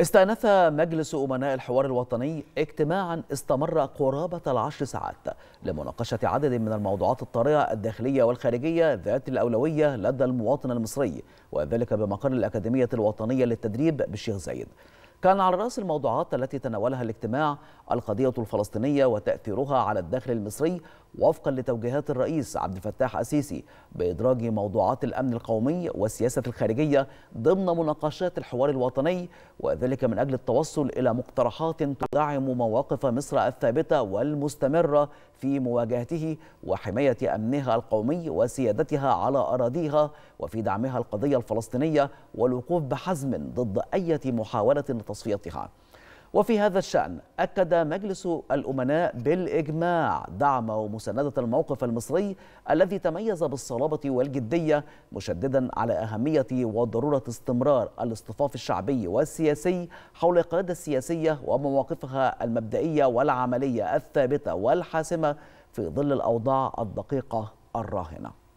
استأنف مجلس أمناء الحوار الوطني اجتماعا استمر قرابة العشر ساعات لمناقشة عدد من الموضوعات الطارئة الداخلية والخارجية ذات الأولوية لدى المواطن المصري وذلك بمقر الأكاديمية الوطنية للتدريب بالشيخ زايد كان على رأس الموضوعات التي تناولها الاجتماع القضية الفلسطينية وتأثيرها على الداخل المصري وفقا لتوجيهات الرئيس عبد الفتاح السيسي بإدراج موضوعات الأمن القومي والسياسة الخارجية ضمن مناقشات الحوار الوطني وذلك من أجل التوصل إلى مقترحات تدعم مواقف مصر الثابتة والمستمرة في مواجهته وحماية أمنها القومي وسيادتها على أراضيها وفي دعمها القضية الفلسطينية والوقوف بحزم ضد أي محاولة لتصفيتها وفي هذا الشأن أكد مجلس الأمناء بالإجماع دعم ومساندة الموقف المصري الذي تميز بالصلابة والجدية مشددا على أهمية وضرورة استمرار الاصطفاف الشعبي والسياسي حول القيادة السياسية ومواقفها المبدئية والعملية الثابتة والحاسمة في ظل الأوضاع الدقيقة الراهنة